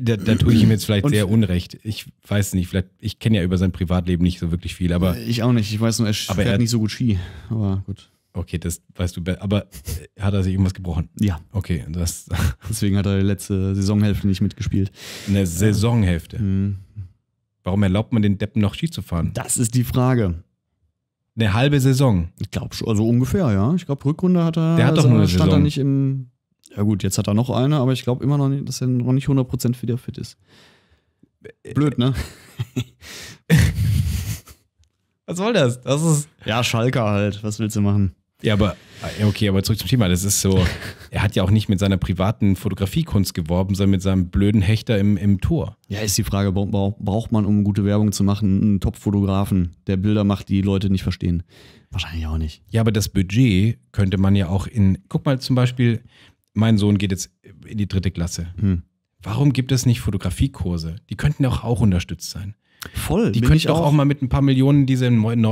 Da, da tue ich ihm jetzt vielleicht sehr unrecht. Ich weiß nicht, vielleicht, ich kenne ja über sein Privatleben nicht so wirklich viel, aber. Ich auch nicht. Ich weiß nur, er fährt er, nicht so gut Ski. Aber gut. Okay, das weißt du Aber äh, hat er sich irgendwas gebrochen? Ja. Okay, das. Deswegen hat er die letzte Saisonhälfte nicht mitgespielt. Eine Saisonhälfte. Mhm. Warum erlaubt man den Deppen noch Ski zu fahren? Das ist die Frage. Eine halbe Saison. Ich glaube schon, also ungefähr, ja. Ich glaube, Rückrunde hat er. Der hat doch also nur eine stand Saison. er nicht im ja gut, jetzt hat er noch eine, aber ich glaube immer noch nicht, dass er noch nicht 100% wieder fit ist. Äh, Blöd, ne? Was soll das? Das ist. Ja, Schalker halt. Was willst du machen? Ja, aber äh, okay, aber zurück zum Thema. Das ist so, er hat ja auch nicht mit seiner privaten Fotografiekunst geworben, sondern mit seinem blöden Hechter im, im Tor. Ja, ist die Frage, braucht man, um gute Werbung zu machen, einen Top-Fotografen, der Bilder macht, die Leute nicht verstehen? Wahrscheinlich auch nicht. Ja, aber das Budget könnte man ja auch in, guck mal zum Beispiel, mein Sohn geht jetzt in die dritte Klasse. Hm. Warum gibt es nicht Fotografiekurse? Die könnten doch auch unterstützt sein. Voll. Die könnten doch auch. auch. mal mit ein paar Millionen diese neuen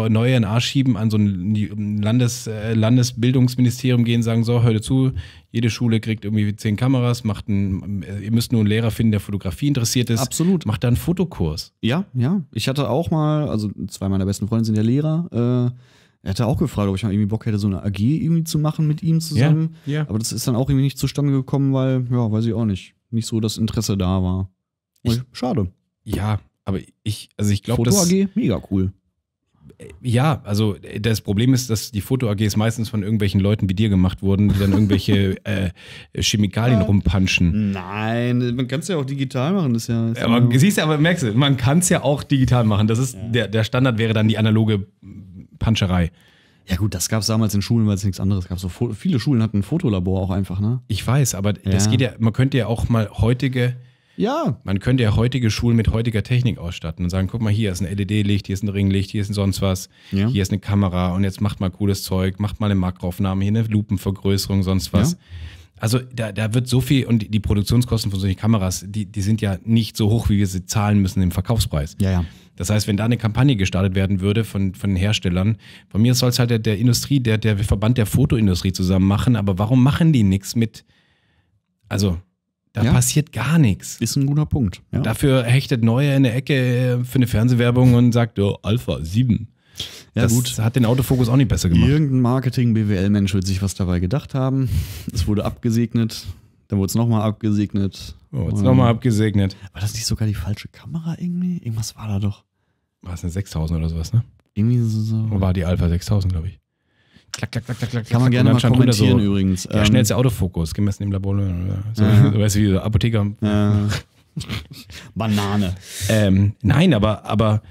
NA schieben, an so ein ähm, Landes, äh, Landesbildungsministerium gehen, sagen: So, hört zu, jede Schule kriegt irgendwie zehn Kameras, macht einen, äh, ihr müsst nur einen Lehrer finden, der Fotografie interessiert ist. Absolut. Macht da einen Fotokurs. Ja, ja. Ich hatte auch mal, also zwei meiner besten Freunde sind ja Lehrer. Äh, er hatte auch gefragt, ob ich mal irgendwie Bock hätte, so eine AG irgendwie zu machen mit ihm zusammen. Ja, ja. Aber das ist dann auch irgendwie nicht zustande gekommen, weil, ja, weiß ich auch nicht, nicht so das Interesse da war. Ich, schade. Ja, aber ich, also ich glaube, Foto AG, mega cool. Äh, ja, also äh, das Problem ist, dass die Foto-AGs meistens von irgendwelchen Leuten wie dir gemacht wurden, die dann irgendwelche äh, Chemikalien ah. rumpanschen. Nein, man kann es ja auch digital machen. Das ist ja, ist ja, man, ja siehst du, aber merkst du, man kann es ja auch digital machen. Das ist, ja. der, der Standard wäre dann die analoge Panscherei. Ja gut, das gab es damals in Schulen, weil es nichts anderes gab. So viele Schulen hatten ein Fotolabor auch einfach, ne? Ich weiß, aber ja. das geht ja, man könnte ja auch mal heutige, ja. Man könnte ja heutige Schulen mit heutiger Technik ausstatten und sagen, guck mal, hier ist ein LED-Licht, hier ist ein Ringlicht, hier ist ein sonst was, ja. hier ist eine Kamera und jetzt macht mal cooles Zeug, macht mal eine Makroaufnahme, hier eine Lupenvergrößerung, sonst was. Ja. Also da, da wird so viel und die Produktionskosten von solchen Kameras, die, die sind ja nicht so hoch, wie wir sie zahlen müssen im Verkaufspreis. Ja, ja. Das heißt, wenn da eine Kampagne gestartet werden würde von, von den Herstellern, bei mir soll es halt der, der Industrie, der, der Verband der Fotoindustrie zusammen machen, aber warum machen die nichts mit, also da ja. passiert gar nichts. Ist ein guter Punkt. Ja. Dafür hechtet Neuer in der Ecke äh, für eine Fernsehwerbung und sagt, oh, Alpha 7. Ja, das gut. hat den Autofokus auch nicht besser gemacht. Irgendein Marketing-BWL-Mensch wird sich was dabei gedacht haben. Es wurde abgesegnet, dann wurde es nochmal abgesegnet. Oh, wurde es nochmal abgesegnet. War das nicht sogar die falsche Kamera irgendwie? Irgendwas war da doch. War es eine 6000 oder sowas, ne? Irgendwie so. War die Alpha 6000, glaube ich. Klack, klack, klack, klack, klack. Kann man gerne mal kommentieren so, übrigens. Der ja, ähm, schnellste Autofokus, gemessen im Labor. Ne? So, ja. Weißt du, wie so Apotheker. Ja. Banane. Ähm, nein, aber, aber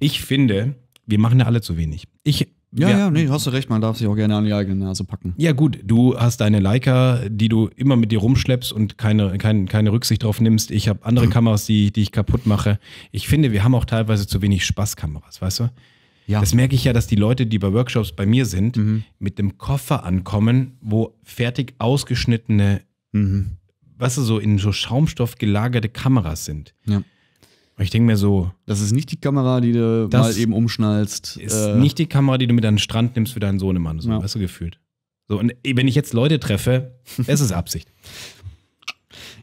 ich finde, wir machen ja alle zu wenig. Ich ja, ja, ja, nee, hast du recht, man darf sich auch gerne an die eigene Nase packen. Ja, gut, du hast deine Leica, die du immer mit dir rumschleppst und keine, kein, keine Rücksicht drauf nimmst. Ich habe andere hm. Kameras, die, die ich kaputt mache. Ich finde, wir haben auch teilweise zu wenig Spaßkameras, weißt du? Ja. Das merke ich ja, dass die Leute, die bei Workshops bei mir sind, mhm. mit dem Koffer ankommen, wo fertig ausgeschnittene, mhm. weißt du, so in so Schaumstoff gelagerte Kameras sind. Ja. Ich denke mir so. Das ist nicht die Kamera, die du mal eben umschnallst. Ist äh, nicht die Kamera, die du mit an den Strand nimmst für deinen Sohnemann. So, ja. weißt du, gefühlt. So, und wenn ich jetzt Leute treffe, es ist Absicht.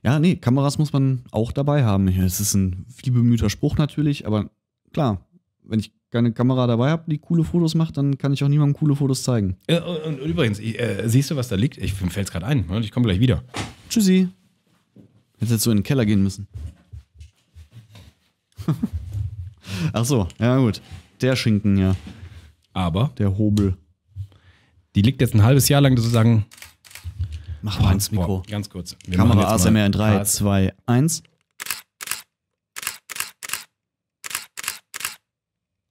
Ja, nee, Kameras muss man auch dabei haben. Es ist ein viel bemühter Spruch natürlich, aber klar, wenn ich keine Kamera dabei habe, die coole Fotos macht, dann kann ich auch niemandem coole Fotos zeigen. Äh, und, und, übrigens, äh, siehst du, was da liegt? Ich fällt es gerade ein. Ne? Ich komme gleich wieder. Tschüssi. Hättest jetzt so in den Keller gehen müssen. Ach so, ja gut. Der Schinken, ja. Aber der Hobel. Die liegt jetzt ein halbes Jahr lang sozusagen. Mach mal ins Mikro. Boah, ganz kurz. Wir Kamera ASMR in 3, 2, 1.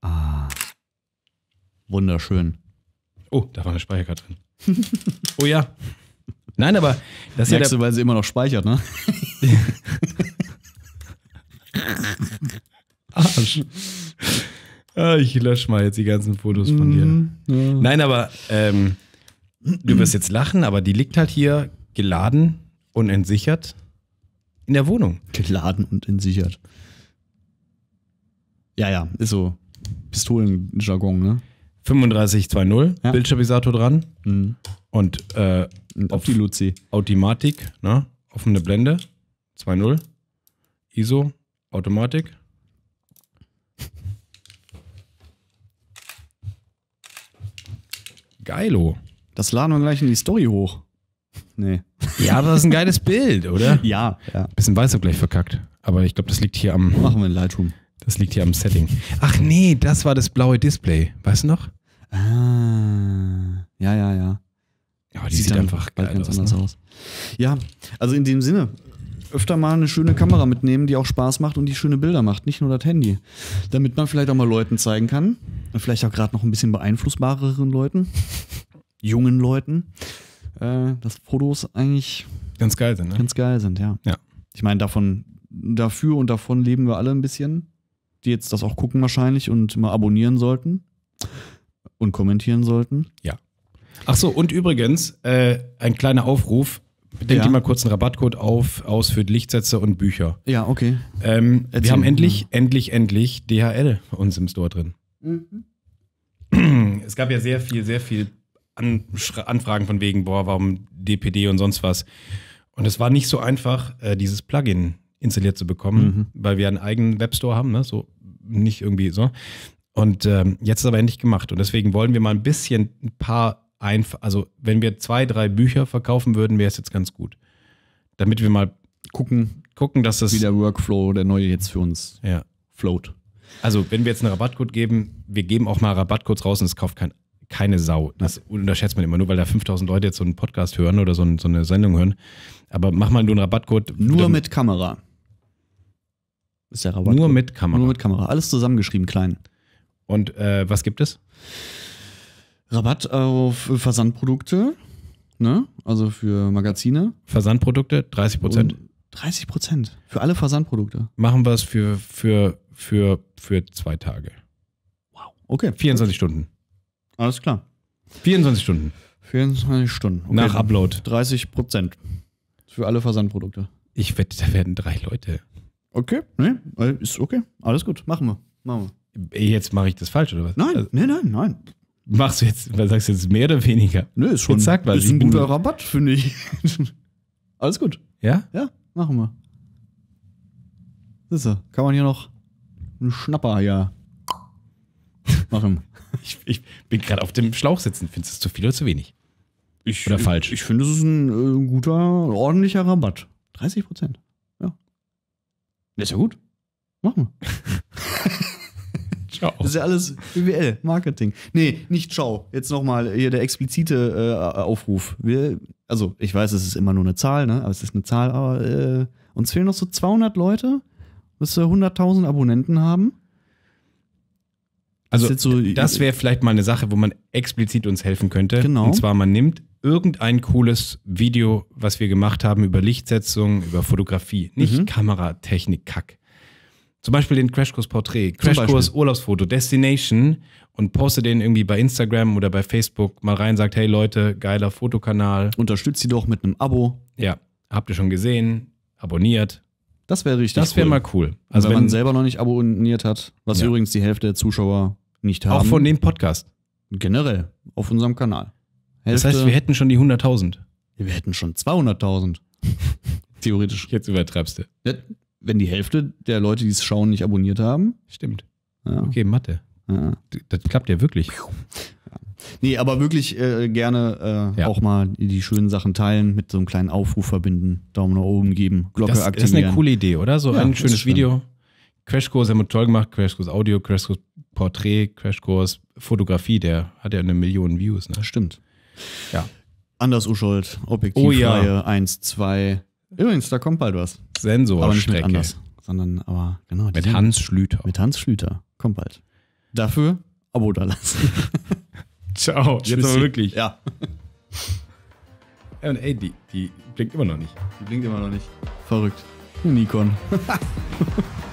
Ah. Wunderschön. Oh, da war eine Speicherkarte drin. oh ja. Nein, aber das Merkst ist ja du, weil sie immer noch speichert, ne? Arsch. Ah, ich lösche mal jetzt die ganzen Fotos von dir. Mhm, ja. Nein, aber ähm, du wirst jetzt lachen, aber die liegt halt hier geladen und entsichert in der Wohnung. Geladen und entsichert. Ja, ja, ist so Pistolenjargon, ne? 3520, ja. Bildstabilisator dran mhm. und äh, und auf die Luzi. Automatik, ne? Offene Blende, 2.0, ISO, Automatik. Geilo. Das laden wir gleich in die Story hoch. Nee. Ja, aber das ist ein geiles Bild, oder? Ja, ja. Bisschen weißer gleich verkackt. Aber ich glaube, das liegt hier am. Machen wir in Lightroom. Das liegt hier am Setting. Ach nee, das war das blaue Display. Weißt du noch? Ah. Ja, ja, ja. Aber die sieht, sieht einfach geil ganz aus, anders ne? aus. Ja, also in dem Sinne, öfter mal eine schöne Kamera mitnehmen, die auch Spaß macht und die schöne Bilder macht, nicht nur das Handy. Damit man vielleicht auch mal Leuten zeigen kann, vielleicht auch gerade noch ein bisschen beeinflussbareren Leuten, jungen Leuten, äh, dass Fotos eigentlich ganz geil sind. Ne? Ganz geil sind, ja. ja. Ich meine, davon, dafür und davon leben wir alle ein bisschen, die jetzt das auch gucken wahrscheinlich und mal abonnieren sollten und kommentieren sollten. Ja. Ach so, und übrigens, äh, ein kleiner Aufruf Denkt ja. ihr mal kurz einen Rabattcode auf, ausführt Lichtsätze und Bücher. Ja, okay. Ähm, wir haben endlich, endlich, endlich DHL bei uns im Store drin. Mhm. Es gab ja sehr viel, sehr viel An Anfragen von wegen, boah, warum DPD und sonst was. Und es war nicht so einfach, äh, dieses Plugin installiert zu bekommen, mhm. weil wir einen eigenen Webstore haben, ne? so nicht irgendwie so. Und ähm, jetzt ist aber endlich gemacht. Und deswegen wollen wir mal ein bisschen ein paar einfach, also wenn wir zwei, drei Bücher verkaufen würden, wäre es jetzt ganz gut. Damit wir mal gucken, gucken, dass das. Wie der Workflow, der neue jetzt für uns ja. float. Also, wenn wir jetzt einen Rabattcode geben, wir geben auch mal Rabattcodes raus und es kauft kein, keine Sau. Das unterschätzt man immer, nur weil da 5000 Leute jetzt so einen Podcast hören oder so, ein, so eine Sendung hören. Aber mach mal nur einen Rabattcode. Nur mit Kamera. Ist der Rabattcode. Nur mit Kamera. Nur mit Kamera. Alles zusammengeschrieben, klein. Und äh, was gibt es? Rabatt auf Versandprodukte, ne? Also für Magazine. Versandprodukte, 30 Prozent. 30 Prozent für alle Versandprodukte. Machen wir es für, für, für, für zwei Tage. Wow. Okay. 24 Stunden. Alles klar. 24 Stunden. 24 Stunden. Okay. Nach Upload. 30 Prozent für alle Versandprodukte. Ich wette, da werden drei Leute. Okay, nee, ist okay. Alles gut, machen wir. Machen wir. Jetzt mache ich das falsch, oder was? Nein, also, nee, nein, nein machst du jetzt, was sagst du jetzt, mehr oder weniger? Nö, ist schon jetzt sag mal, ist ein guter Rabatt, finde ich. Alles gut. Ja? Ja, machen wir. Sisse, kann man hier noch einen Schnapper ja machen. ich, ich bin gerade auf dem Schlauch sitzen. Findest du es zu viel oder zu wenig? Ich, oder falsch? Ich, ich finde, es ist ein äh, guter, ordentlicher Rabatt. 30 Prozent. Ja. Ist ja gut. Machen wir. Ciao. Das ist ja alles BWL, Marketing. Nee, nicht ciao. Jetzt nochmal hier der explizite äh, Aufruf. Wir, also, ich weiß, es ist immer nur eine Zahl, ne? Aber es ist eine Zahl, aber äh, uns fehlen noch so 200 Leute, bis wir 100.000 Abonnenten haben. Also, das, so, das wäre vielleicht mal eine Sache, wo man explizit uns helfen könnte. Genau. Und zwar, man nimmt irgendein cooles Video, was wir gemacht haben über Lichtsetzung, über Fotografie. Nicht mhm. Kameratechnik, Kack. Zum Beispiel den Crashkurs Porträt, Crashkurs Urlaubsfoto, Destination und poste den irgendwie bei Instagram oder bei Facebook mal rein, sagt, hey Leute, geiler Fotokanal. Unterstützt sie doch mit einem Abo. Ja, habt ihr schon gesehen, abonniert. Das wäre richtig. Das wäre cool. mal cool. Also wenn, wenn, man selber noch nicht abonniert hat, was ja. übrigens die Hälfte der Zuschauer nicht haben. Auch von dem Podcast. Generell, auf unserem Kanal. Hälfte, das heißt, wir hätten schon die 100.000. Wir hätten schon 200.000. Theoretisch. Jetzt übertreibst du wenn die Hälfte der Leute, die es schauen, nicht abonniert haben. Stimmt. Ja. Okay, Mathe. Ja. Das klappt ja wirklich. Nee, aber wirklich äh, gerne äh, ja. auch mal die schönen Sachen teilen, mit so einem kleinen Aufruf verbinden, Daumen nach oben geben, Glocke das, aktivieren. Das ist eine coole Idee, oder? So ein schönes Video. Crashkurs haben wir toll gemacht, Crashkurs Audio, Crashkurs Porträt, Crashkurs Fotografie, der hat ja eine Million Views. Ne? Stimmt. Ja. Anders Uschold, oh Objektivreihe oh, ja. 1, 2, Übrigens, da kommt bald was. Sensor, Aber anders, sondern, aber genau. Mit sind, Hans Schlüter. Mit Hans Schlüter. Kommt bald. Dafür Abo da lassen. Ciao. Jetzt aber wirklich. Ja. ja und ey, die, die blinkt immer noch nicht. Die blinkt immer noch nicht. Verrückt. Nikon.